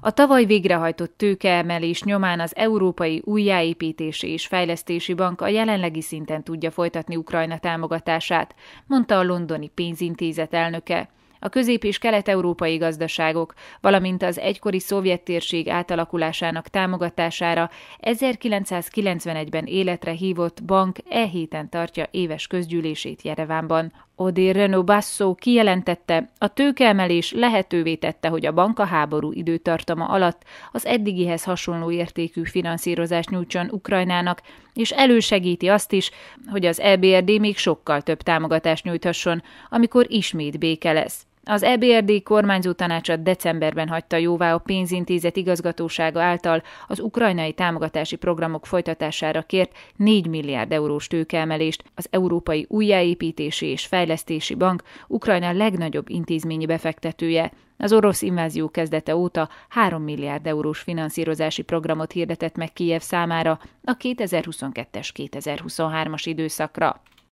A tavaly végrehajtott tőkeemelés nyomán az Európai Újjáépítési és Fejlesztési Bank a jelenlegi szinten tudja folytatni Ukrajna támogatását, mondta a londoni pénzintézet elnöke a közép- és kelet-európai gazdaságok, valamint az egykori szovjet térség átalakulásának támogatására 1991-ben életre hívott bank e héten tartja éves közgyűlését Jerevánban. Odé Renaud Basso kijelentette, a tőkeemelés lehetővé tette, hogy a banka háború időtartama alatt az eddigihez hasonló értékű finanszírozást nyújtson Ukrajnának, és elősegíti azt is, hogy az EBRD még sokkal több támogatást nyújthasson, amikor ismét béke lesz. Az EBRD kormányzó tanácsa decemberben hagyta jóvá a pénzintézet igazgatósága által az ukrajnai támogatási programok folytatására kért 4 milliárd eurós tőkeemelést az Európai Újjáépítési és Fejlesztési Bank Ukrajna legnagyobb intézményi befektetője. Az orosz invázió kezdete óta 3 milliárd eurós finanszírozási programot hirdetett meg Kijev számára a 2022-es 2023-as időszakra.